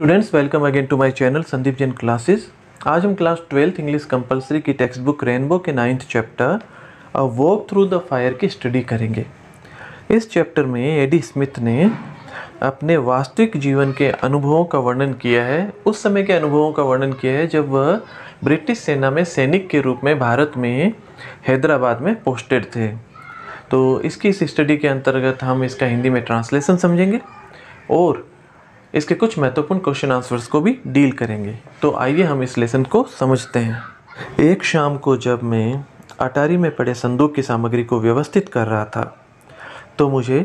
students welcome again to my channel Sandeep Jain classes आज हम class twelfth English compulsory की text book rainbow के ninth chapter a walk through the fire की study करेंगे इस chapter में एडी स्मिथ ने अपने वास्तविक जीवन के अनुभवों का वर्णन किया है उस समय के अनुभवों का वर्णन किया है जब वह ब्रिटिश सेना में सैनिक के रूप में भारत में हैदराबाद में पोस्टेड थे तो इसकी इस स्टडी के अंतर्गत हम इसका हिंदी में ट्रांसलेशन समझेंगे और इसके कुछ महत्वपूर्ण क्वेश्चन आंसर्स को भी डील करेंगे तो आइए हम इस लेसन को समझते हैं एक शाम को जब मैं अटारी में पड़े संदूक की सामग्री को व्यवस्थित कर रहा था तो मुझे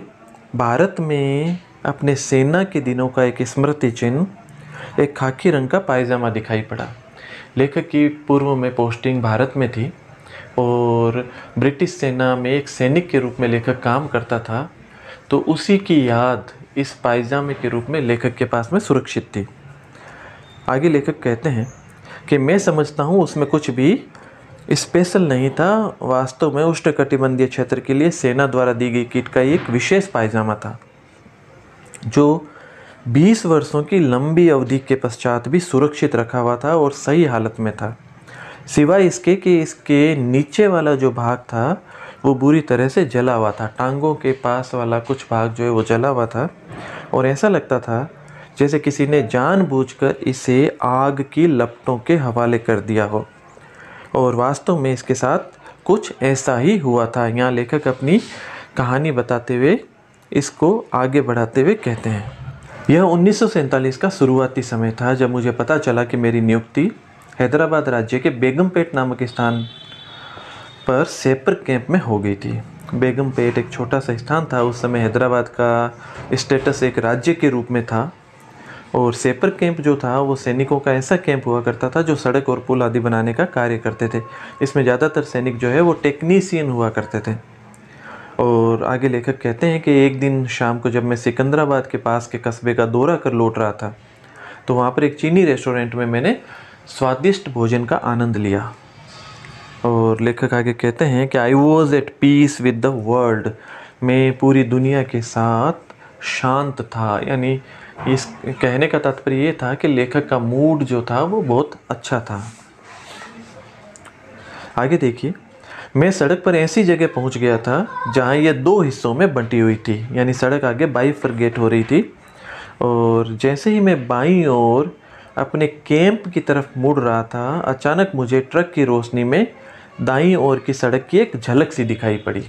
भारत में अपने सेना के दिनों का एक स्मृति चिन्ह एक खाकी रंग का पायजामा दिखाई पड़ा लेखक की पूर्व में पोस्टिंग भारत में थी और ब्रिटिश सेना में एक सैनिक के रूप में लेखक काम करता था तो उसी की याद इस पायजामे के रूप में लेखक के पास में सुरक्षित थी आगे लेखक कहते हैं कि मैं समझता हूँ उसमें कुछ भी स्पेशल नहीं था वास्तव में उष्णकटिबंधीय क्षेत्र के लिए सेना द्वारा दी गई किट का एक विशेष पायजामा था जो 20 वर्षों की लंबी अवधि के पश्चात भी सुरक्षित रखा हुआ था और सही हालत में था सिवाय इसके कि इसके नीचे वाला जो भाग था वो बुरी तरह से जला हुआ था टांगों के पास वाला कुछ भाग जो है वो जला हुआ था और ऐसा लगता था जैसे किसी ने जानबूझकर इसे आग की लपटों के हवाले कर दिया हो और वास्तव में इसके साथ कुछ ऐसा ही हुआ था यहाँ लेखक अपनी कहानी बताते हुए इसको आगे बढ़ाते हुए कहते हैं यह उन्नीस का शुरुआती समय था जब मुझे पता चला कि मेरी नियुक्ति हैदराबाद राज्य के बेगमपेट नामक स्थान पर सेपर कैंप में हो गई थी बेगमपेट एक छोटा सा स्थान था उस समय हैदराबाद का स्टेटस एक राज्य के रूप में था और सेपर कैंप जो था वो सैनिकों का ऐसा कैंप हुआ करता था जो सड़क और पुल आदि बनाने का कार्य करते थे इसमें ज़्यादातर सैनिक जो है वो टेक्नीसियन हुआ करते थे और आगे लेखक कहते हैं कि एक दिन शाम को जब मैं सिकंदराबाद के पास के कस्बे का दौरा कर लौट रहा था तो वहाँ पर एक चीनी रेस्टोरेंट में मैंने स्वादिष्ट भोजन का आनंद लिया और लेखक आगे कहते हैं कि I was at peace with the world मैं पूरी दुनिया के साथ शांत था यानी इस कहने का तात्पर्य ये था कि लेखक का मूड जो था वो बहुत अच्छा था आगे देखिए मैं सड़क पर ऐसी जगह पहुंच गया था जहां ये दो हिस्सों में बंटी हुई थी यानी सड़क आगे गेट हो रही थी और जैसे ही मैं बाई ओर अपने कैंप की तरफ मुड़ रहा था अचानक मुझे ट्रक की रोशनी में दाई ओर की सड़क की एक झलक सी दिखाई पड़ी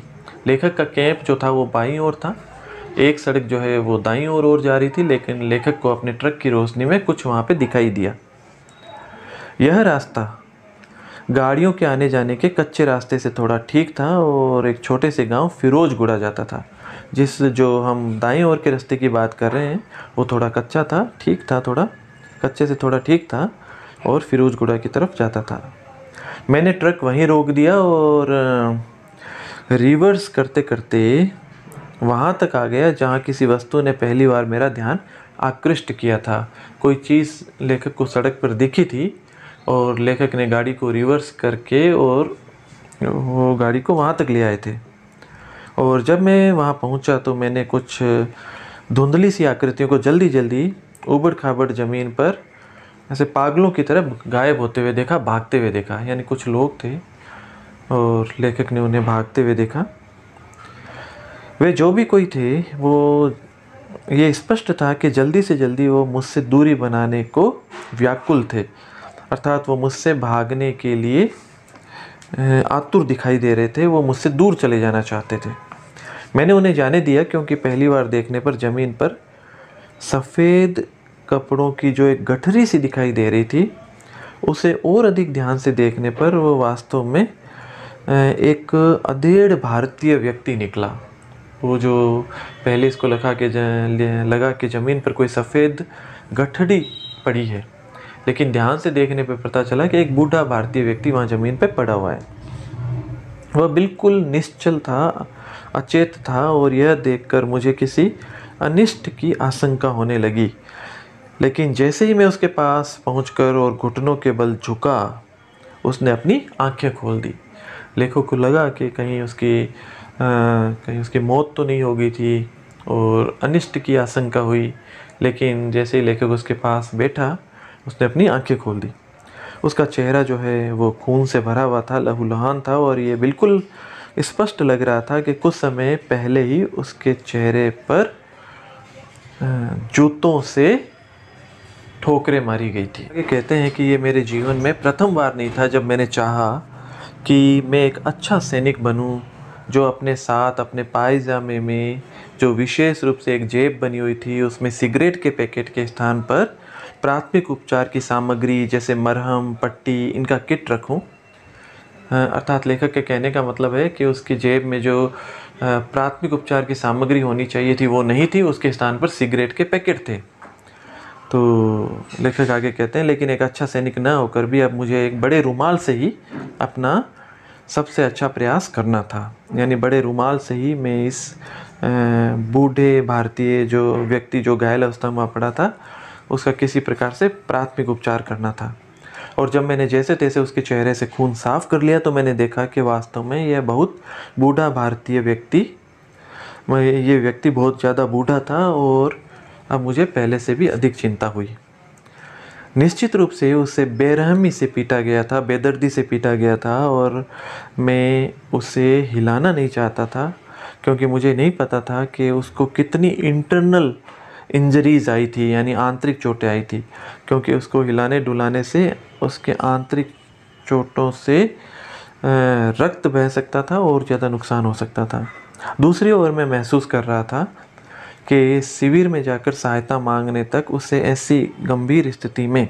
लेखक का कैंप जो था वो बाई ओर था एक सड़क जो है वो दाई ओर ओर जा रही थी लेकिन लेखक को अपने ट्रक की रोशनी में कुछ वहाँ पे दिखाई दिया यह रास्ता गाड़ियों के आने जाने के कच्चे रास्ते से थोड़ा ठीक था और एक छोटे से गांव गुड़ा जाता था जिस जो हम दाई ओर के रास्ते की बात कर रहे हैं वो थोड़ा कच्चा था ठीक था थोड़ा कच्चे से थोड़ा ठीक था और फिरोज गुड़ा की तरफ जाता था मैंने ट्रक वहीं रोक दिया और रिवर्स करते करते वहाँ तक आ गया जहाँ किसी वस्तु ने पहली बार मेरा ध्यान आकृष्ट किया था कोई चीज़ लेखक को सड़क पर दिखी थी और लेखक ने गाड़ी को रिवर्स करके और वो गाड़ी को वहाँ तक ले आए थे और जब मैं वहाँ पहुँचा तो मैंने कुछ धुंधली सी आकृतियों को जल्दी जल्दी उबड़ खाबड़ ज़मीन पर ऐसे पागलों की तरह गायब होते हुए देखा भागते हुए देखा यानी कुछ लोग थे और लेखक ने उन्हें भागते हुए देखा वे जो भी कोई थे वो ये स्पष्ट था कि जल्दी से जल्दी वो मुझसे दूरी बनाने को व्याकुल थे अर्थात वो मुझसे भागने के लिए आतुर दिखाई दे रहे थे वो मुझसे दूर चले जाना चाहते थे मैंने उन्हें जाने दिया क्योंकि पहली बार देखने पर ज़मीन पर सफ़ेद कपड़ों की जो एक गठरी सी दिखाई दे रही थी उसे और अधिक ध्यान से देखने पर वो वास्तव में एक अधेड़ भारतीय व्यक्ति निकला वो जो पहले इसको लगा के लगा कि ज़मीन पर कोई सफ़ेद गठड़ी पड़ी है लेकिन ध्यान से देखने पर पता चला कि एक बूढ़ा भारतीय व्यक्ति वहाँ ज़मीन पर पड़ा हुआ है वह बिल्कुल निश्चल था अचेत था और यह देखकर मुझे किसी अनिष्ट की आशंका होने लगी लेकिन जैसे ही मैं उसके पास पहुँच और घुटनों के बल झुका उसने अपनी आँखें खोल दी लेखक को लगा कि कहीं उसकी आ, कहीं उसकी मौत तो नहीं हो गई थी और अनिष्ट की आशंका हुई लेकिन जैसे ही लेखक उसके पास बैठा उसने अपनी आंखें खोल दी उसका चेहरा जो है वो खून से भरा हुआ था लहूलहान था और ये बिल्कुल स्पष्ट लग रहा था कि कुछ समय पहले ही उसके चेहरे पर जूतों से ठोकरें मारी गई थी ये कहते हैं कि ये मेरे जीवन में प्रथम बार नहीं था जब मैंने चाहा कि मैं एक अच्छा सैनिक बनूं जो अपने साथ अपने पायजामे में जो विशेष रूप से एक जेब बनी हुई थी उसमें सिगरेट के पैकेट के स्थान पर प्राथमिक उपचार की सामग्री जैसे मरहम पट्टी इनका किट रखूं अर्थात लेखक के कहने का मतलब है कि उसकी जेब में जो प्राथमिक उपचार की सामग्री होनी चाहिए थी वो नहीं थी उसके स्थान पर सिगरेट के पैकेट थे तो लेखक आगे कहते हैं लेकिन एक अच्छा सैनिक न होकर भी अब मुझे एक बड़े रुमाल से ही अपना सबसे अच्छा प्रयास करना था यानी बड़े रुमाल से ही मैं इस बूढ़े भारतीय जो व्यक्ति जो घायल अवस्था में पड़ा था उसका किसी प्रकार से प्राथमिक उपचार करना था और जब मैंने जैसे तैसे उसके चेहरे से खून साफ कर लिया तो मैंने देखा कि वास्तव में यह बहुत बूढ़ा भारतीय व्यक्ति ये व्यक्ति बहुत ज़्यादा बूढ़ा था और अब मुझे पहले से भी अधिक चिंता हुई निश्चित रूप से उसे बेरहमी से पीटा गया था बेदर्दी से पीटा गया था और मैं उसे हिलाना नहीं चाहता था क्योंकि मुझे नहीं पता था कि उसको कितनी इंटरनल इंजरीज आई थी यानी आंतरिक चोटें आई थी क्योंकि उसको हिलाने डुलाने से उसके आंतरिक चोटों से रक्त बह सकता था और ज़्यादा नुकसान हो सकता था दूसरी ओर मैं महसूस कर रहा था के शिविर में जाकर सहायता मांगने तक उसे ऐसी गंभीर स्थिति में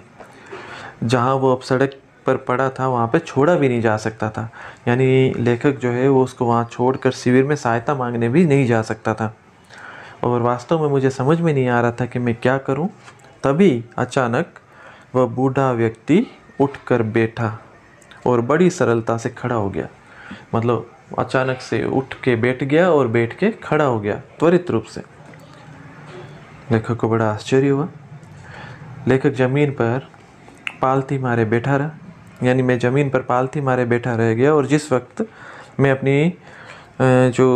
जहाँ वो अब सड़क पर पड़ा था वहाँ पे छोड़ा भी नहीं जा सकता था यानी लेखक जो है वो उसको वहाँ छोड़कर शिविर में सहायता मांगने भी नहीं जा सकता था और वास्तव में मुझे समझ में नहीं आ रहा था कि मैं क्या करूँ तभी अचानक वह बूढ़ा व्यक्ति उठकर बैठा और बड़ी सरलता से खड़ा हो गया मतलब अचानक से उठ के बैठ गया और बैठ के खड़ा हो गया त्वरित रूप से लेखक को बड़ा आश्चर्य हुआ लेखक ज़मीन पर पालती मारे बैठा रहा यानी मैं ज़मीन पर पालती मारे बैठा रह गया और जिस वक्त मैं अपनी जो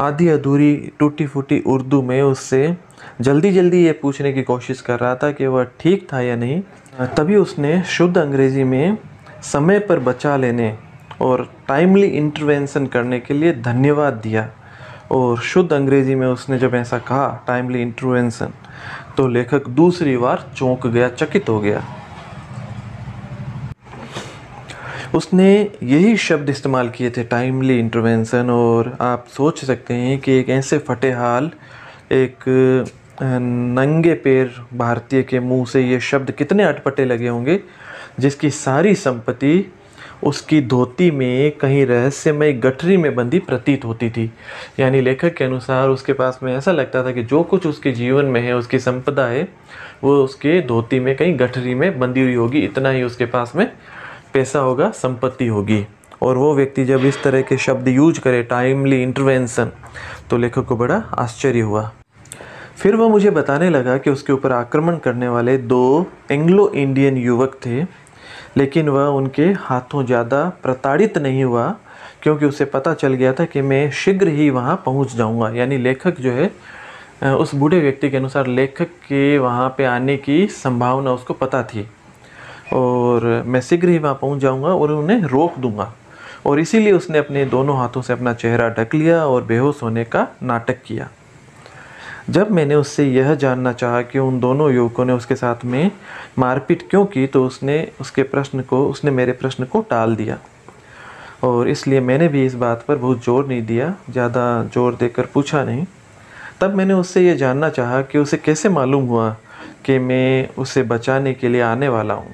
आधी अधूरी टूटी फूटी उर्दू में उससे जल्दी जल्दी ये पूछने की कोशिश कर रहा था कि वह ठीक था या नहीं तभी उसने शुद्ध अंग्रेज़ी में समय पर बचा लेने और टाइमली इंटरवेंशन करने के लिए धन्यवाद दिया और शुद्ध अंग्रेज़ी में उसने जब ऐसा कहा टाइमली इंट्रोवेंसन तो लेखक दूसरी बार चौंक गया चकित हो गया उसने यही शब्द इस्तेमाल किए थे टाइमली इंट्रोवेंसन और आप सोच सकते हैं कि एक ऐसे फटेहाल एक नंगे पैर भारतीय के मुंह से ये शब्द कितने अटपटे लगे होंगे जिसकी सारी संपत्ति उसकी धोती में कहीं रहस्यमय गठरी में बंदी प्रतीत होती थी यानी लेखक के अनुसार उसके पास में ऐसा लगता था कि जो कुछ उसके जीवन में है उसकी संपदा है वो उसके धोती में कहीं गठरी में बंधी हुई होगी इतना ही उसके पास में पैसा होगा संपत्ति होगी और वो व्यक्ति जब इस तरह के शब्द यूज करे टाइमली इंटरवेंसन तो लेखक को बड़ा आश्चर्य हुआ फिर वह मुझे बताने लगा कि उसके ऊपर आक्रमण करने वाले दो एंग्लो इंडियन युवक थे लेकिन वह उनके हाथों ज़्यादा प्रताड़ित नहीं हुआ क्योंकि उसे पता चल गया था कि मैं शीघ्र ही वहाँ पहुँच जाऊँगा यानी लेखक जो है उस बूढ़े व्यक्ति के अनुसार लेखक के वहाँ पे आने की संभावना उसको पता थी और मैं शीघ्र ही वहाँ पहुँच जाऊँगा और उन्हें रोक दूँगा और इसीलिए उसने अपने दोनों हाथों से अपना चेहरा ढक लिया और बेहोश होने का नाटक किया जब मैंने उससे यह जानना चाहा कि उन दोनों युवकों ने उसके साथ में मारपीट क्यों की तो उसने उसके प्रश्न को उसने मेरे प्रश्न को टाल दिया और इसलिए मैंने भी इस बात पर बहुत जोर नहीं दिया ज़्यादा जोर देकर पूछा नहीं तब मैंने उससे यह जानना चाहा कि उसे कैसे मालूम हुआ कि मैं उसे बचाने के लिए आने वाला हूँ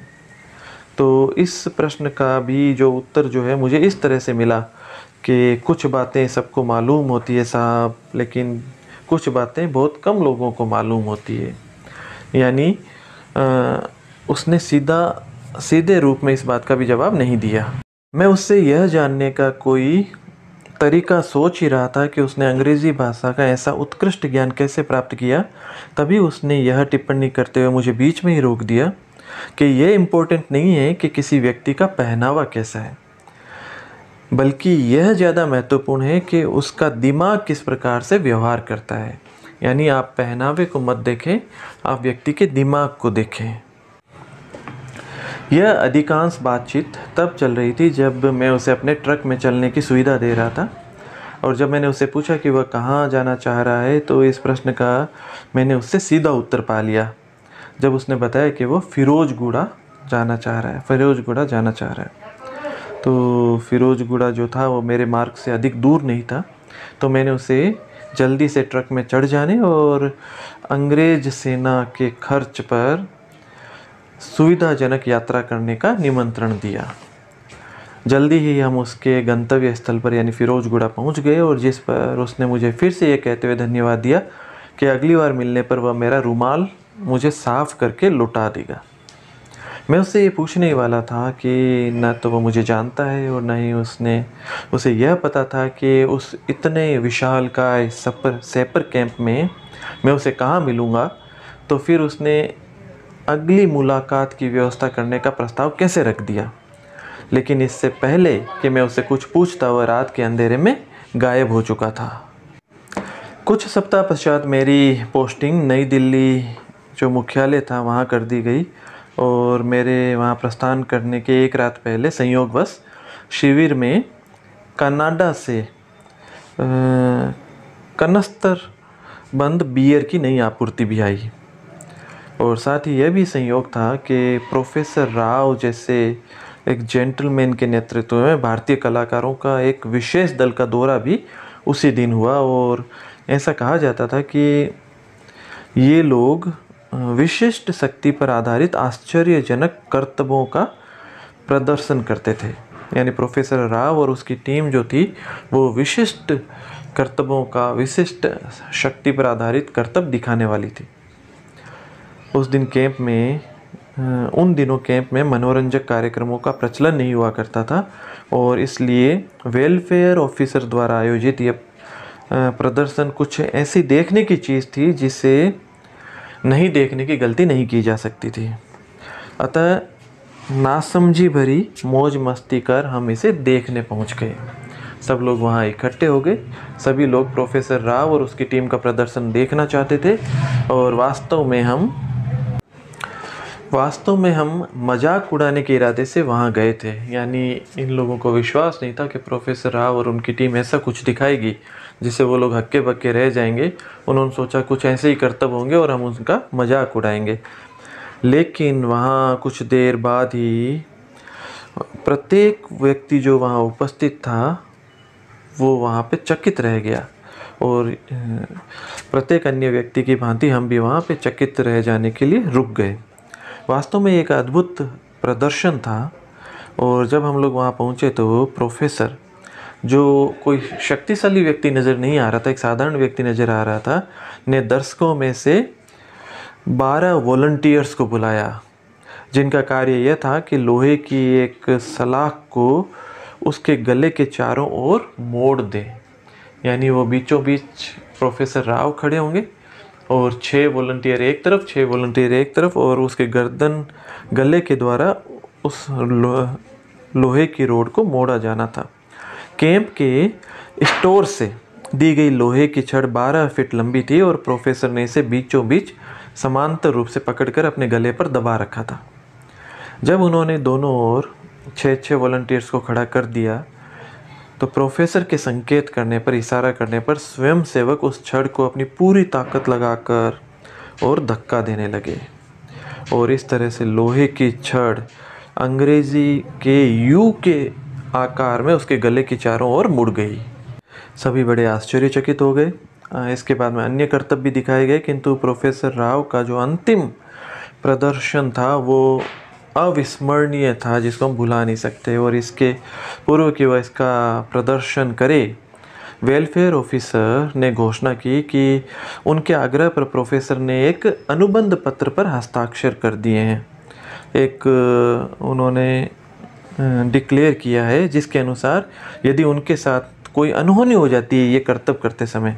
तो इस प्रश्न का भी जो उत्तर जो है मुझे इस तरह से मिला कि कुछ बातें सबको मालूम होती है साहब लेकिन कुछ बातें बहुत कम लोगों को मालूम होती है यानी उसने सीधा सीधे रूप में इस बात का भी जवाब नहीं दिया मैं उससे यह जानने का कोई तरीका सोच ही रहा था कि उसने अंग्रेज़ी भाषा का ऐसा उत्कृष्ट ज्ञान कैसे प्राप्त किया तभी उसने यह टिप्पणी करते हुए मुझे बीच में ही रोक दिया कि यह इम्पोर्टेंट नहीं है कि किसी व्यक्ति का पहनावा कैसा है बल्कि यह ज़्यादा महत्वपूर्ण है कि उसका दिमाग किस प्रकार से व्यवहार करता है यानी आप पहनावे को मत देखें आप व्यक्ति के दिमाग को देखें यह अधिकांश बातचीत तब चल रही थी जब मैं उसे अपने ट्रक में चलने की सुविधा दे रहा था और जब मैंने उसे पूछा कि वह कहाँ जाना चाह रहा है तो इस प्रश्न का मैंने उससे सीधा उत्तर पा लिया जब उसने बताया कि वह फिरोजगुड़ा जाना चाह रहा है फिरोजगुड़ा जाना चाह रहा है तो फिरोजगुड़ा जो था वो मेरे मार्ग से अधिक दूर नहीं था तो मैंने उसे जल्दी से ट्रक में चढ़ जाने और अंग्रेज सेना के खर्च पर सुविधाजनक यात्रा करने का निमंत्रण दिया जल्दी ही हम उसके गंतव्य स्थल पर यानी फिरोजगुड़ा पहुंच गए और जिस पर उसने मुझे फिर से ये कहते हुए धन्यवाद दिया कि अगली बार मिलने पर वह मेरा रुमाल मुझे साफ़ करके लुटा देगा मैं उससे ये पूछने ही वाला था कि न तो वो मुझे जानता है और ना ही उसने उसे यह पता था कि उस इतने विशाल का सपर सेपर कैंप में मैं उसे कहाँ मिलूँगा तो फिर उसने अगली मुलाकात की व्यवस्था करने का प्रस्ताव कैसे रख दिया लेकिन इससे पहले कि मैं उसे कुछ पूछता वह रात के अंधेरे में गायब हो चुका था कुछ सप्ताह पश्चात मेरी पोस्टिंग नई दिल्ली जो मुख्यालय था वहाँ कर दी गई और मेरे वहाँ प्रस्थान करने के एक रात पहले संयोगवश शिविर में कनाडा से कनस्तर बंद बियर की नई आपूर्ति भी आई और साथ ही यह भी संयोग था कि प्रोफेसर राव जैसे एक जेंटलमैन के नेतृत्व में भारतीय कलाकारों का एक विशेष दल का दौरा भी उसी दिन हुआ और ऐसा कहा जाता था कि ये लोग विशिष्ट शक्ति पर आधारित आश्चर्यजनक कर्तव्यों का प्रदर्शन करते थे यानी प्रोफेसर राव और उसकी टीम जो थी वो विशिष्ट कर्तव्यों का विशिष्ट शक्ति पर आधारित कर्तव्य दिखाने वाली थी उस दिन कैंप में उन दिनों कैंप में मनोरंजक कार्यक्रमों का प्रचलन नहीं हुआ करता था और इसलिए वेलफेयर ऑफिसर द्वारा आयोजित यह प्रदर्शन कुछ ऐसी देखने की चीज़ थी जिसे नहीं देखने की गलती नहीं की जा सकती थी अतः नासमझी भरी मौज मस्ती कर हम इसे देखने पहुंच गए सब लोग वहाँ इकट्ठे हो गए सभी लोग प्रोफेसर राव और उसकी टीम का प्रदर्शन देखना चाहते थे और वास्तव में हम वास्तव में हम मजाक उड़ाने के इरादे से वहाँ गए थे यानी इन लोगों को विश्वास नहीं था कि प्रोफेसर राव और उनकी टीम ऐसा कुछ दिखाएगी जिससे वो लोग हक्के बक्के रह जाएंगे उन्होंने सोचा कुछ ऐसे ही कर्तव्य होंगे और हम उनका मजाक उड़ाएंगे लेकिन वहाँ कुछ देर बाद ही प्रत्येक व्यक्ति जो वहाँ उपस्थित था वो वहाँ पे चकित रह गया और प्रत्येक अन्य व्यक्ति की भांति हम भी वहाँ पे चकित रह जाने के लिए रुक गए वास्तव में एक अद्भुत प्रदर्शन था और जब हम लोग वहाँ पहुँचे तो प्रोफेसर जो कोई शक्तिशाली व्यक्ति नज़र नहीं आ रहा था एक साधारण व्यक्ति नज़र आ रहा था ने दर्शकों में से बारह वॉल्टियर्स को बुलाया जिनका कार्य यह था कि लोहे की एक सलाख को उसके गले के चारों ओर मोड़ दें यानी वो बीचों बीच प्रोफेसर राव खड़े होंगे और छः वॉल्टियर एक तरफ छः वॉल्टियर एक तरफ और उसके गर्दन गले के द्वारा उस लोहे की रोड को मोड़ा जाना था कैंप के स्टोर से दी गई लोहे की छड़ बारह फीट लंबी थी और प्रोफेसर ने इसे बीचों बीच समांतर रूप से पकड़कर अपने गले पर दबा रखा था जब उन्होंने दोनों ओर छः छः वॉल्टियर्स को खड़ा कर दिया तो प्रोफेसर के संकेत करने पर इशारा करने पर स्वयं सेवक उस छड़ को अपनी पूरी ताकत लगाकर और धक्का देने लगे और इस तरह से लोहे की छड़ अंग्रेज़ी के यू के आकार में उसके गले की चारों ओर मुड़ गई सभी बड़े आश्चर्यचकित हो गए इसके बाद में अन्य कर्तव्य भी दिखाए गए किंतु प्रोफेसर राव का जो अंतिम प्रदर्शन था वो अविस्मरणीय था जिसको हम भुला नहीं सकते और इसके पूर्व कि वह इसका प्रदर्शन करे वेलफेयर ऑफिसर ने घोषणा की कि उनके आग्रह पर प्रोफेसर ने एक अनुबंध पत्र पर हस्ताक्षर कर दिए हैं एक उन्होंने डिक्लेयर किया है जिसके अनुसार यदि उनके साथ कोई अनहोनी हो जाती है ये कर्तव्य करते समय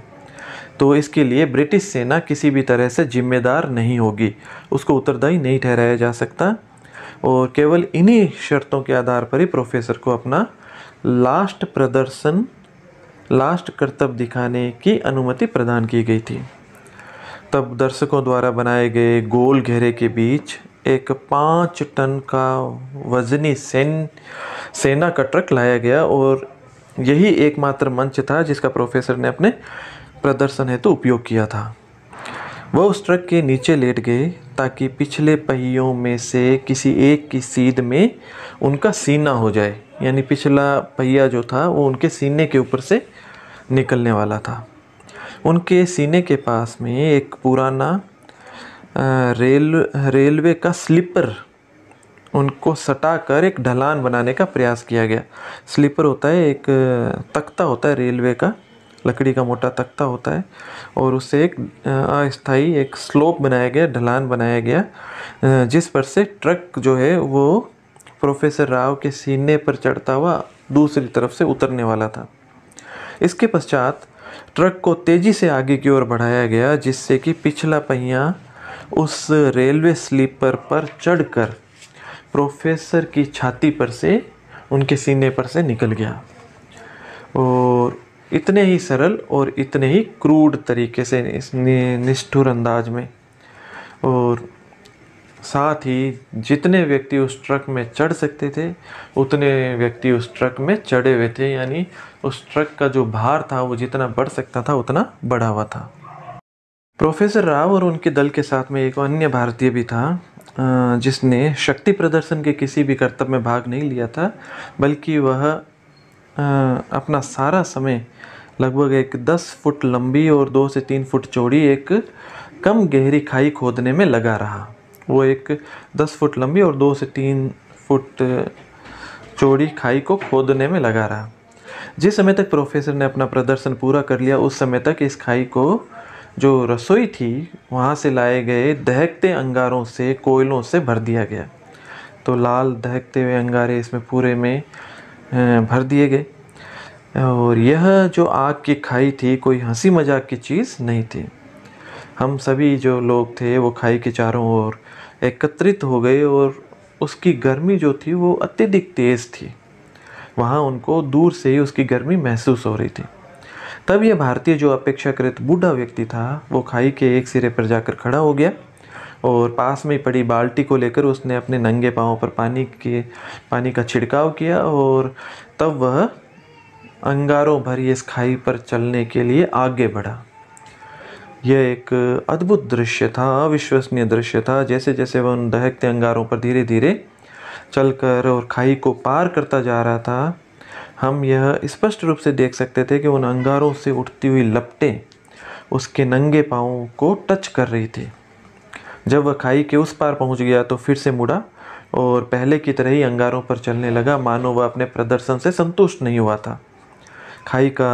तो इसके लिए ब्रिटिश सेना किसी भी तरह से जिम्मेदार नहीं होगी उसको उत्तरदायी नहीं ठहराया जा सकता और केवल इन्हीं शर्तों के आधार पर ही प्रोफेसर को अपना लास्ट प्रदर्शन लास्ट कर्तव्य दिखाने की अनुमति प्रदान की गई थी तब दर्शकों द्वारा बनाए गए गोल घेरे के बीच एक पाँच टन का वज़नी सैन सेना का ट्रक लाया गया और यही एकमात्र मंच था जिसका प्रोफेसर ने अपने प्रदर्शन हेतु उपयोग किया था वह उस ट्रक के नीचे लेट गए ताकि पिछले पहियों में से किसी एक की सीध में उनका सीना हो जाए यानी पिछला पहिया जो था वो उनके सीने के ऊपर से निकलने वाला था उनके सीने के पास में एक पुराना रेल रेलवे का स्लीपर उनको सटा कर एक ढलान बनाने का प्रयास किया गया स्लीपर होता है एक तख्ता होता है रेलवे का लकड़ी का मोटा तख्ता होता है और उससे एक अस्थाई एक स्लोप बनाया गया ढलान बनाया गया जिस पर से ट्रक जो है वो प्रोफेसर राव के सीने पर चढ़ता हुआ दूसरी तरफ से उतरने वाला था इसके पश्चात ट्रक को तेज़ी से आगे की ओर बढ़ाया गया जिससे कि पिछला पहिया उस रेलवे स्लीपर पर चढ़कर प्रोफेसर की छाती पर से उनके सीने पर से निकल गया और इतने ही सरल और इतने ही क्रूड तरीके से निष्ठुर अंदाज में और साथ ही जितने व्यक्ति उस ट्रक में चढ़ सकते थे उतने व्यक्ति उस ट्रक में चढ़े हुए थे यानी उस ट्रक का जो भार था वो जितना बढ़ सकता था उतना बढ़ा हुआ था प्रोफेसर राव और उनके दल के साथ में एक अन्य भारतीय भी था जिसने शक्ति प्रदर्शन के किसी भी कर्तव्य में भाग नहीं लिया था बल्कि वह अपना सारा समय लगभग एक दस फुट लंबी और दो से तीन फुट चौड़ी एक कम गहरी खाई खोदने में लगा रहा वो एक दस फुट लंबी और दो से तीन फुट चौड़ी खाई को खोदने में लगा रहा जिस समय तक प्रोफेसर ने अपना प्रदर्शन पूरा कर लिया उस समय तक इस खाई को जो रसोई थी वहाँ से लाए गए दहकते अंगारों से कोयलों से भर दिया गया तो लाल दहकते हुए अंगारे इसमें पूरे में भर दिए गए और यह जो आग की खाई थी कोई हंसी मजाक की चीज़ नहीं थी हम सभी जो लोग थे वो खाई के चारों ओर एकत्रित हो गए और उसकी गर्मी जो थी वो अत्यधिक तेज़ थी वहाँ उनको दूर से ही उसकी गर्मी महसूस हो रही थी तब यह भारतीय जो अपेक्षाकृत बूढ़ा व्यक्ति था वो खाई के एक सिरे पर जाकर खड़ा हो गया और पास में पड़ी बाल्टी को लेकर उसने अपने नंगे पाँव पर पानी के पानी का छिड़काव किया और तब वह अंगारों भरी इस खाई पर चलने के लिए आगे बढ़ा यह एक अद्भुत दृश्य था अविश्वसनीय दृश्य था जैसे जैसे वह उन दहकते अंगारों पर धीरे धीरे चलकर और खाई को पार करता जा रहा था हम यह स्पष्ट रूप से देख सकते थे कि उन अंगारों से उठती हुई लपटें उसके नंगे पाँव को टच कर रही थी जब वह खाई के उस पार पहुंच गया तो फिर से मुड़ा और पहले की तरह ही अंगारों पर चलने लगा मानो वह अपने प्रदर्शन से संतुष्ट नहीं हुआ था खाई का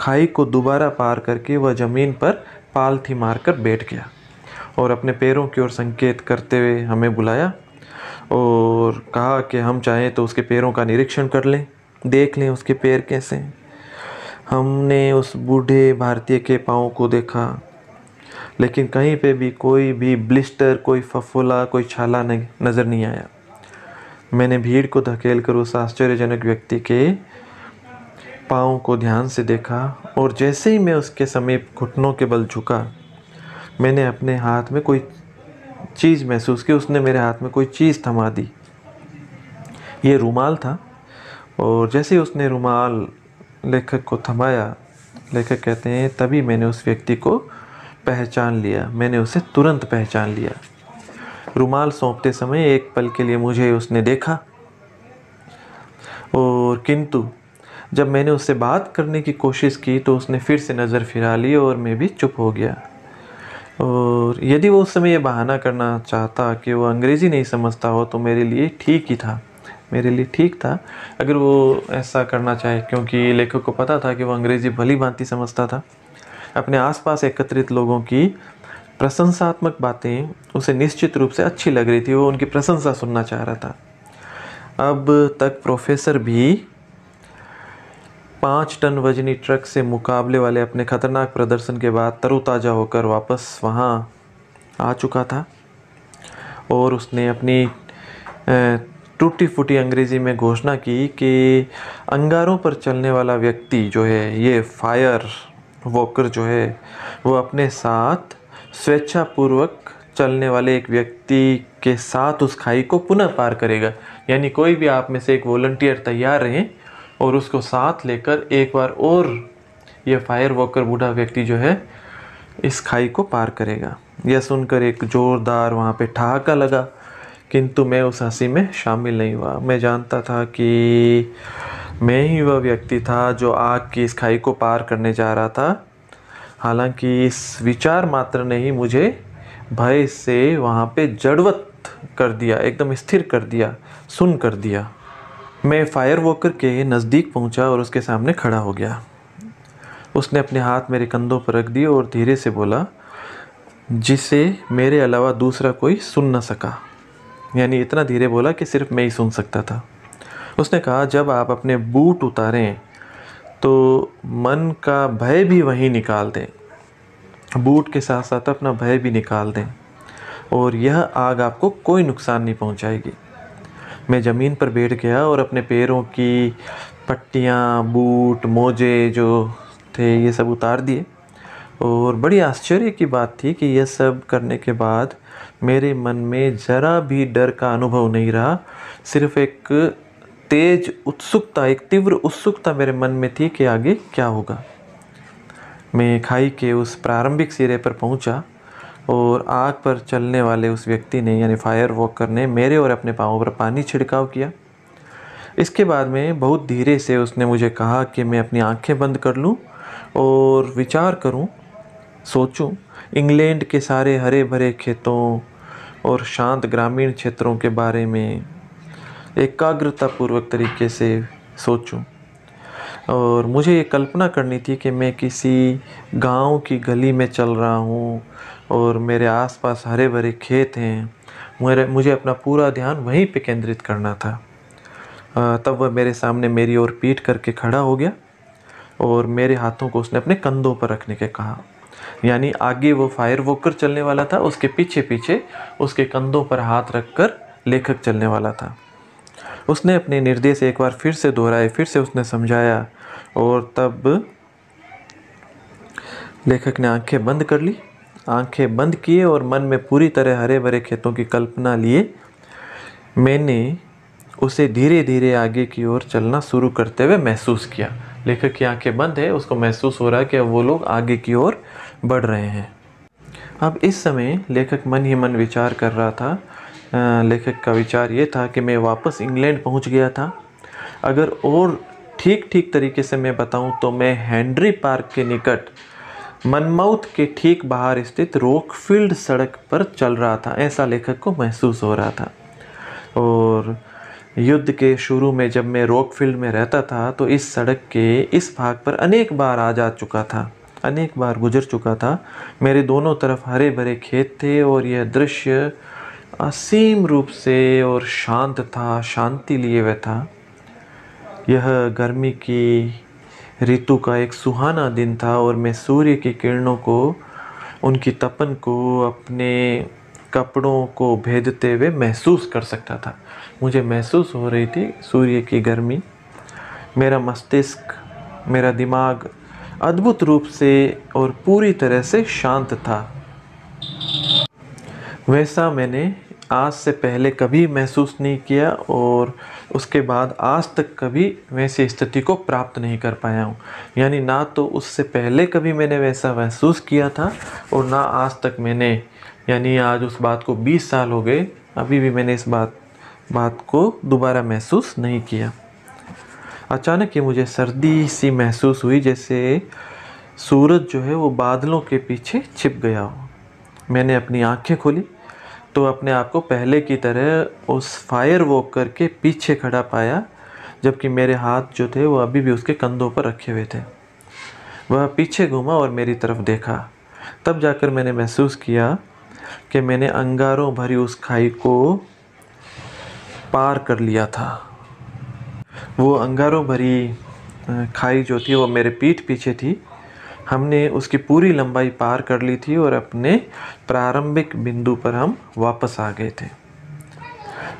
खाई को दोबारा पार करके वह ज़मीन पर पालथी मारकर बैठ गया और अपने पैरों की ओर संकेत करते हुए हमें बुलाया और कहा कि हम चाहें तो उसके पैरों का निरीक्षण कर लें देख लें उसके पैर कैसे हमने उस बूढ़े भारतीय के पाँव को देखा लेकिन कहीं पे भी कोई भी ब्लिस्टर कोई फफोला कोई छाला नहीं नज़र नहीं आया मैंने भीड़ को धकेल कर उस आश्चर्यजनक व्यक्ति के पाँव को ध्यान से देखा और जैसे ही मैं उसके समीप घुटनों के बल झुका मैंने अपने हाथ में कोई चीज़ महसूस की उसने मेरे हाथ में कोई चीज़ थमा दी ये रूमाल था और जैसे ही उसने रुमाल लेखक को थमाया लेखक कहते हैं तभी मैंने उस व्यक्ति को पहचान लिया मैंने उसे तुरंत पहचान लिया रुमाल सौंपते समय एक पल के लिए मुझे उसने देखा और किंतु जब मैंने उससे बात करने की कोशिश की तो उसने फिर से नज़र फिरा ली और मैं भी चुप हो गया और यदि वो उस समय ये बहाना करना चाहता कि वो अंग्रेज़ी नहीं समझता हो तो मेरे लिए ठीक ही था मेरे लिए ठीक था अगर वो ऐसा करना चाहे क्योंकि लेखक को पता था कि वो अंग्रेज़ी भली भांति समझता था अपने आसपास एकत्रित लोगों की प्रशंसात्मक बातें उसे निश्चित रूप से अच्छी लग रही थी वो उनकी प्रशंसा सुनना चाह रहा था अब तक प्रोफेसर भी पाँच टन वजनी ट्रक से मुकाबले वाले अपने खतरनाक प्रदर्शन के बाद तरोताज़ा होकर वापस वहाँ आ चुका था और उसने अपनी टूटी फूटी अंग्रेज़ी में घोषणा की कि अंगारों पर चलने वाला व्यक्ति जो है ये फायर वॉकर जो है वो अपने साथ स्वेच्छापूर्वक चलने वाले एक व्यक्ति के साथ उस खाई को पुनः पार करेगा यानी कोई भी आप में से एक वॉल्टियर तैयार रहें और उसको साथ लेकर एक बार और ये फायर वॉकर बूढ़ा व्यक्ति जो है इस खाई को पार करेगा यह सुनकर एक ज़ोरदार वहाँ पे ठहाका लगा किंतु मैं उस हंसी में शामिल नहीं हुआ मैं जानता था कि मैं ही वह व्यक्ति था जो आग की इस खाई को पार करने जा रहा था हालांकि इस विचार मात्र ने ही मुझे भय से वहाँ पे जड़वत कर दिया एकदम स्थिर कर दिया सुन कर दिया मैं फायर वॉकर के नज़दीक पहुँचा और उसके सामने खड़ा हो गया उसने अपने हाथ मेरे कंधों पर रख दिए और धीरे से बोला जिसे मेरे अलावा दूसरा कोई सुन न सका यानी इतना धीरे बोला कि सिर्फ मैं ही सुन सकता था उसने कहा जब आप अपने बूट उतारें तो मन का भय भी वहीं निकाल दें बूट के साथ साथ अपना भय भी निकाल दें और यह आग आपको कोई नुकसान नहीं पहुंचाएगी मैं ज़मीन पर बैठ गया और अपने पैरों की पट्टियाँ बूट मोजे जो थे ये सब उतार दिए और बड़ी आश्चर्य की बात थी कि यह सब करने के बाद मेरे मन में ज़रा भी डर का अनुभव नहीं रहा सिर्फ एक तेज उत्सुकता एक तीव्र उत्सुकता मेरे मन में थी कि आगे क्या होगा मैं खाई के उस प्रारंभिक सिरे पर पहुंचा और आग पर चलने वाले उस व्यक्ति ने यानी फायर वॉकर ने मेरे और अपने पाँव पर पानी छिड़काव किया इसके बाद में बहुत धीरे से उसने मुझे कहा कि मैं अपनी आंखें बंद कर लूं और विचार करूं, सोचूं इंग्लैंड के सारे हरे भरे खेतों और शांत ग्रामीण क्षेत्रों के बारे में एकाग्रतापूर्वक तरीके से सोचूं और मुझे ये कल्पना करनी थी कि मैं किसी गांव की गली में चल रहा हूँ और मेरे आसपास हरे भरे खेत हैं मेरे मुझे अपना पूरा ध्यान वहीं पे केंद्रित करना था तब वह मेरे सामने मेरी ओर पीट करके खड़ा हो गया और मेरे हाथों को उसने अपने कंधों पर रखने के कहा यानी आगे वो फायर वोकर चलने वाला था उसके पीछे पीछे उसके कंधों पर हाथ रखकर लेखक चलने वाला था उसने अपने निर्देश एक बार फिर से दोहराए फिर से उसने समझाया और तब लेखक ने आंखें बंद कर ली आंखें बंद किए और मन में पूरी तरह हरे भरे खेतों की कल्पना लिए मैंने उसे धीरे धीरे आगे की ओर चलना शुरू करते हुए महसूस किया लेखक की आंखें बंद है उसको महसूस हो रहा है कि वो लोग आगे की ओर बढ़ रहे हैं अब इस समय लेखक मन ही मन विचार कर रहा था लेखक का विचार ये था कि मैं वापस इंग्लैंड पहुंच गया था अगर और ठीक ठीक तरीके से मैं बताऊं तो मैं हैंनरी पार्क के निकट मनमाउथ के ठीक बाहर स्थित रोकफील्ड सड़क पर चल रहा था ऐसा लेखक को महसूस हो रहा था और युद्ध के शुरू में जब मैं रोकफील्ड फील्ड में रहता था तो इस सड़क के इस भाग पर अनेक बार आ जा चुका था अनेक बार गुजर चुका था मेरे दोनों तरफ हरे भरे खेत थे और यह दृश्य असीम रूप से और शांत था शांति लिए हुए था यह गर्मी की ऋतु का एक सुहाना दिन था और मैं सूर्य की किरणों को उनकी तपन को अपने कपड़ों को भेदते हुए महसूस कर सकता था मुझे महसूस हो रही थी सूर्य की गर्मी मेरा मस्तिष्क मेरा दिमाग अद्भुत रूप से और पूरी तरह से शांत था वैसा मैंने आज से पहले कभी महसूस नहीं किया और उसके बाद आज तक कभी वैसी स्थिति को प्राप्त नहीं कर पाया हूँ यानी ना तो उससे पहले कभी मैंने वैसा महसूस किया था और ना आज तक मैंने यानी आज उस बात को 20 साल हो गए अभी भी मैंने इस बात बात को दोबारा महसूस नहीं किया अचानक ही मुझे सर्दी सी महसूस हुई जैसे सूरज जो है वो बादलों के पीछे छिप गया हो मैंने अपनी आंखें खोली तो अपने आप को पहले की तरह उस फायर वॉक करके पीछे खड़ा पाया जबकि मेरे हाथ जो थे वो अभी भी उसके कंधों पर रखे हुए थे वह पीछे घूमा और मेरी तरफ देखा तब जाकर मैंने महसूस किया कि मैंने अंगारों भरी उस खाई को पार कर लिया था वो अंगारों भरी खाई जो थी वो मेरे पीठ पीछे थी हमने उसकी पूरी लंबाई पार कर ली थी और अपने प्रारंभिक बिंदु पर हम वापस आ गए थे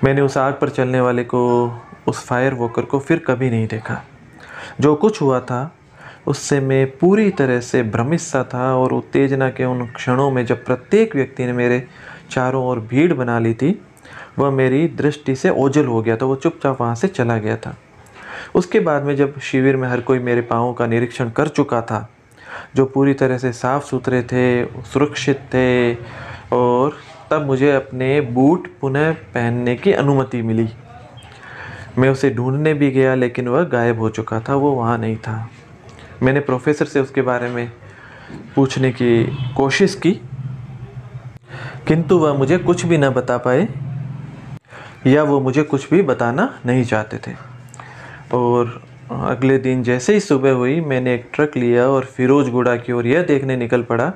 मैंने उस आग पर चलने वाले को उस फायर वॉकर को फिर कभी नहीं देखा जो कुछ हुआ था उससे मैं पूरी तरह से भ्रमित सा था और उत्तेजना के उन क्षणों में जब प्रत्येक व्यक्ति ने मेरे चारों ओर भीड़ बना ली थी वह मेरी दृष्टि से ओझल हो गया था वो चुपचाप वहाँ से चला गया था उसके बाद में जब शिविर में हर कोई मेरे पाँव का निरीक्षण कर चुका था जो पूरी तरह से साफ़ सुथरे थे सुरक्षित थे और तब मुझे अपने बूट पुनः पहनने की अनुमति मिली मैं उसे ढूंढने भी गया लेकिन वह गायब हो चुका था वो वहाँ नहीं था मैंने प्रोफेसर से उसके बारे में पूछने की कोशिश की किंतु वह मुझे कुछ भी न बता पाए या वो मुझे कुछ भी बताना नहीं चाहते थे और अगले दिन जैसे ही सुबह हुई मैंने एक ट्रक लिया और फिरोजगुड़ा की ओर यह देखने निकल पड़ा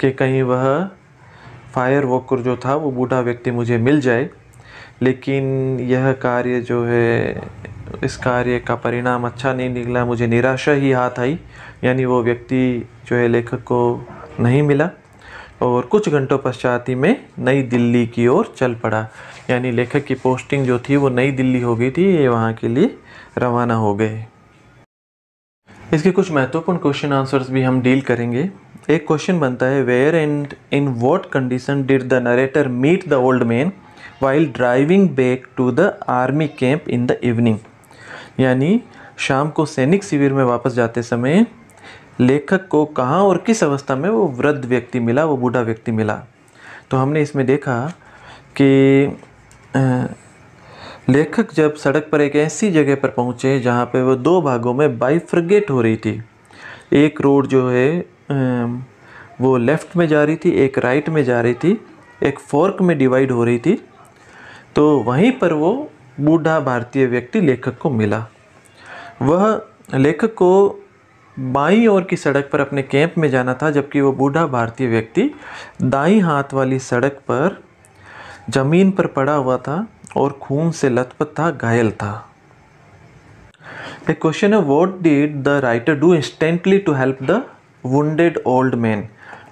कि कहीं वह फायर वॉकर जो था वो बूढ़ा व्यक्ति मुझे मिल जाए लेकिन यह कार्य जो है इस कार्य का परिणाम अच्छा नहीं निकला मुझे निराशा ही हाथ आई यानी वो व्यक्ति जो है लेखक को नहीं मिला और कुछ घंटों पश्चात ही मैं नई दिल्ली की ओर चल पड़ा यानी लेखक की पोस्टिंग जो थी वो नई दिल्ली हो गई थी ये वहाँ के लिए रवाना हो गए इसके कुछ महत्वपूर्ण क्वेश्चन आंसर्स भी हम डील करेंगे एक क्वेश्चन बनता है where and in what condition did the narrator meet the old man while driving back to the army camp in the evening यानी शाम को सैनिक शिविर में वापस जाते समय लेखक को कहाँ और किस अवस्था में वो वृद्ध व्यक्ति मिला वो बूढ़ा व्यक्ति मिला तो हमने इसमें देखा कि लेखक जब सड़क पर एक ऐसी जगह पर पहुँचे जहाँ पर वो दो भागों में बाइफ्रगेट हो रही थी एक रोड जो है वो लेफ़्ट में जा रही थी एक राइट में जा रही थी एक फोर्क में डिवाइड हो रही थी तो वहीं पर वो बूढ़ा भारतीय व्यक्ति लेखक को मिला वह लेखक को बाई ओर की सड़क पर अपने कैंप में जाना था जबकि वो बूढ़ा भारतीय व्यक्ति दाई हाथ वाली सड़क पर ज़मीन पर पड़ा हुआ था और खून से लथपथ था घायल था एक क्वेश्चन है what did the writer do instantly to help the old man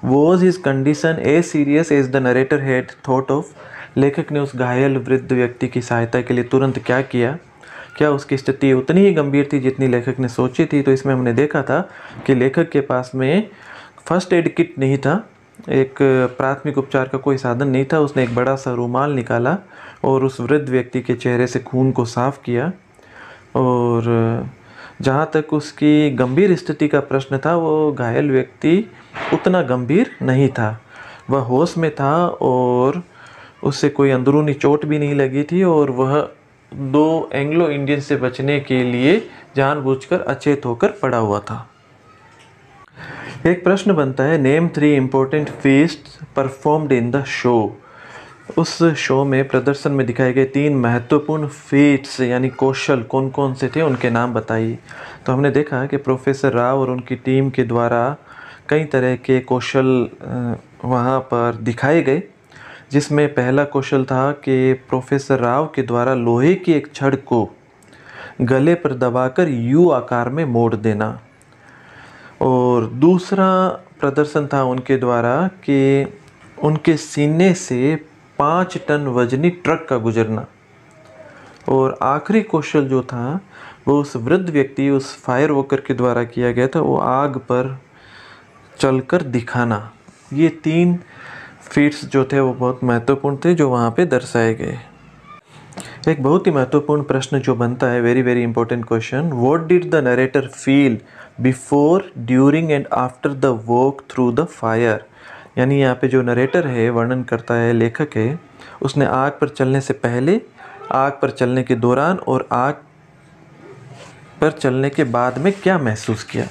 was Was condition condition serious as the narrator narrator had of लेखक ने उस घायल वृद्ध व्यक्ति की सहायता के लिए तुरंत क्या किया क्या उसकी स्थिति उतनी ही गंभीर थी जितनी लेखक ने सोची थी तो इसमें हमने देखा था कि लेखक के पास में फर्स्ट एड किट नहीं था एक प्राथमिक उपचार का कोई साधन नहीं था उसने एक बड़ा सा रूमाल निकाला और उस वृद्ध व्यक्ति के चेहरे से खून को साफ किया और जहाँ तक उसकी गंभीर स्थिति का प्रश्न था वो घायल व्यक्ति उतना गंभीर नहीं था वह होश में था और उससे कोई अंदरूनी चोट भी नहीं लगी थी और वह दो एंग्लो इंडियन से बचने के लिए जानबूझकर अचेत होकर पड़ा हुआ था एक प्रश्न बनता है name three important feats performed in the show उस शो में प्रदर्शन में दिखाए गए तीन महत्वपूर्ण फीट्स यानी कौशल कौन कौन से थे उनके नाम बताइए तो हमने देखा कि प्रोफेसर राव और उनकी टीम के द्वारा कई तरह के कौशल वहाँ पर दिखाए गए जिसमें पहला कौशल था कि प्रोफेसर राव के द्वारा लोहे की एक छड़ को गले पर दबाकर यू आकार में मोड़ देना और दूसरा प्रदर्शन था उनके द्वारा कि उनके सीने से पाँच टन वजनी ट्रक का गुजरना और आखिरी कौशल जो था वो उस वृद्ध व्यक्ति उस फायर वर्कर के द्वारा किया गया था वो आग पर चलकर दिखाना ये तीन फीट्स जो थे वो बहुत महत्वपूर्ण थे जो वहाँ पे दर्शाए गए एक बहुत ही महत्वपूर्ण प्रश्न जो बनता है very very important question what did the narrator feel before during and after the walk through the fire यानी यहाँ पे जो नरेटर है वर्णन करता है लेखक है उसने आग पर चलने से पहले आग पर चलने के दौरान और आग पर चलने के बाद में क्या महसूस किया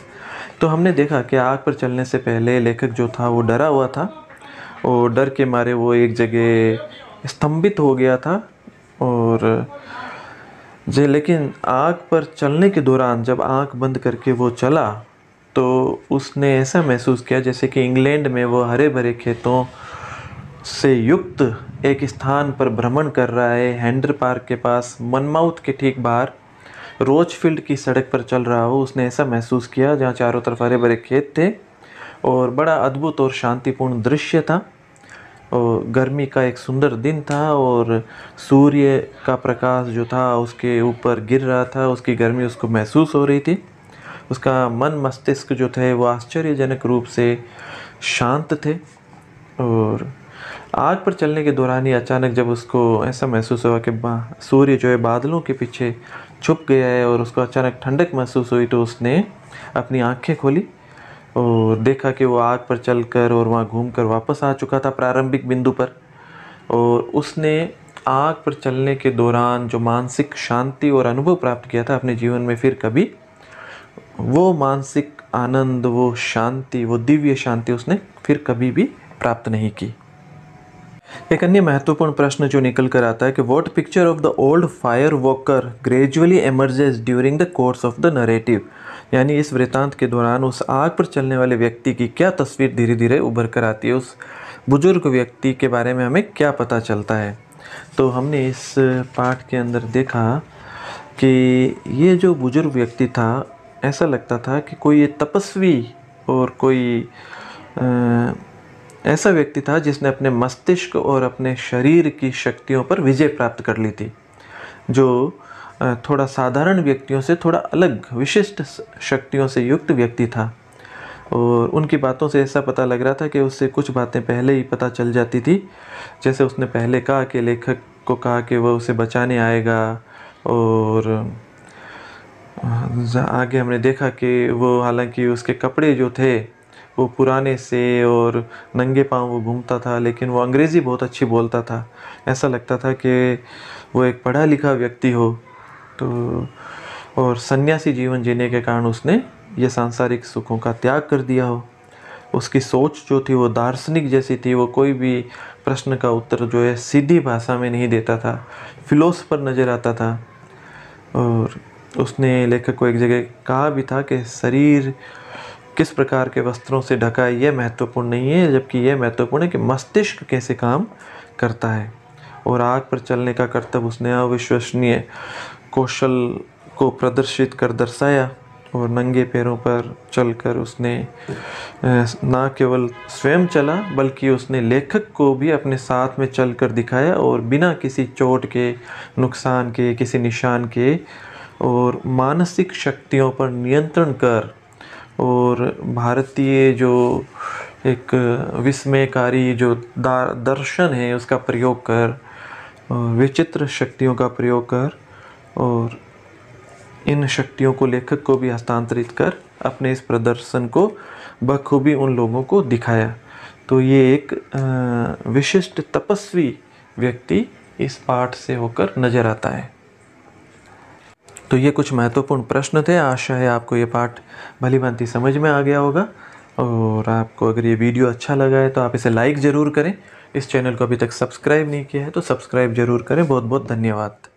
तो हमने देखा कि आग पर चलने से पहले लेखक जो था वो डरा हुआ था और डर के मारे वो एक जगह स्तंभित हो गया था और जे लेकिन आग पर चलने के दौरान जब आँख बंद करके वो चला तो उसने ऐसा महसूस किया जैसे कि इंग्लैंड में वो हरे भरे खेतों से युक्त एक स्थान पर भ्रमण कर रहा है हैंडर पार्क के पास मनमाउथ के ठीक बाहर रोज फील्ड की सड़क पर चल रहा हो उसने ऐसा महसूस किया जहाँ चारों तरफ हरे भरे खेत थे और बड़ा अद्भुत और शांतिपूर्ण दृश्य था और गर्मी का एक सुंदर दिन था और सूर्य का प्रकाश जो था उसके ऊपर गिर रहा था उसकी गर्मी उसको महसूस हो रही थी उसका मन मस्तिष्क जो थे वो आश्चर्यजनक रूप से शांत थे और आग पर चलने के दौरान ही अचानक जब उसको ऐसा महसूस हुआ कि सूर्य जो है बादलों के पीछे छुप गया है और उसको अचानक ठंडक महसूस हुई तो उसने अपनी आंखें खोली और देखा कि वो आग पर चलकर और वहाँ घूमकर वापस आ चुका था प्रारंभिक बिंदु पर और उसने आग पर चलने के दौरान जो मानसिक शांति और अनुभव प्राप्त किया था अपने जीवन में फिर कभी वो मानसिक आनंद वो शांति वो दिव्य शांति उसने फिर कभी भी प्राप्त नहीं की एक अन्य महत्वपूर्ण प्रश्न जो निकल कर आता है कि what picture of the old fire walker gradually emerges during the course of the narrative यानी इस वृतांत के दौरान उस आग पर चलने वाले व्यक्ति की क्या तस्वीर धीरे धीरे उभर कर आती है उस बुजुर्ग व्यक्ति के बारे में हमें क्या पता चलता है तो हमने इस पाठ के अंदर देखा कि ये जो बुजुर्ग व्यक्ति था ऐसा लगता था कि कोई ये तपस्वी और कोई ऐसा व्यक्ति था जिसने अपने मस्तिष्क और अपने शरीर की शक्तियों पर विजय प्राप्त कर ली थी जो थोड़ा साधारण व्यक्तियों से थोड़ा अलग विशिष्ट शक्तियों से युक्त व्यक्ति था और उनकी बातों से ऐसा पता लग रहा था कि उससे कुछ बातें पहले ही पता चल जाती थी जैसे उसने पहले कहा कि लेखक को कहा कि वह उसे बचाने आएगा और आगे हमने देखा कि वो हालांकि उसके कपड़े जो थे वो पुराने से और नंगे पाँव वो घूमता था लेकिन वो अंग्रेज़ी बहुत अच्छी बोलता था ऐसा लगता था कि वो एक पढ़ा लिखा व्यक्ति हो तो और सन्यासी जीवन जीने के कारण उसने ये सांसारिक सुखों का त्याग कर दिया हो उसकी सोच जो थी वो दार्शनिक जैसी थी वो कोई भी प्रश्न का उत्तर जो है सीधी भाषा में नहीं देता था फिलोसफर नज़र आता था और तो उसने लेखक को एक जगह कहा भी था कि शरीर किस प्रकार के वस्त्रों से ढका है यह महत्वपूर्ण नहीं है जबकि यह महत्वपूर्ण है कि मस्तिष्क कैसे काम करता है और आग पर चलने का कर्तव्य उसने अविश्वसनीय कौशल को प्रदर्शित कर दर्शाया और नंगे पैरों पर चलकर उसने ना केवल स्वयं चला बल्कि उसने लेखक को भी अपने साथ में चलकर दिखाया और बिना किसी चोट के नुकसान के किसी निशान के और मानसिक शक्तियों पर नियंत्रण कर और भारतीय जो एक विस्मयकारी जो दर्शन है उसका प्रयोग कर और विचित्र शक्तियों का प्रयोग कर और इन शक्तियों को लेखक को भी हस्तांतरित कर अपने इस प्रदर्शन को बखूबी उन लोगों को दिखाया तो ये एक विशिष्ट तपस्वी व्यक्ति इस पाठ से होकर नजर आता है तो ये कुछ महत्वपूर्ण प्रश्न थे आशा है आपको ये पाठ भली भांति समझ में आ गया होगा और आपको अगर ये वीडियो अच्छा लगा है तो आप इसे लाइक ज़रूर करें इस चैनल को अभी तक सब्सक्राइब नहीं किया है तो सब्सक्राइब ज़रूर करें बहुत बहुत धन्यवाद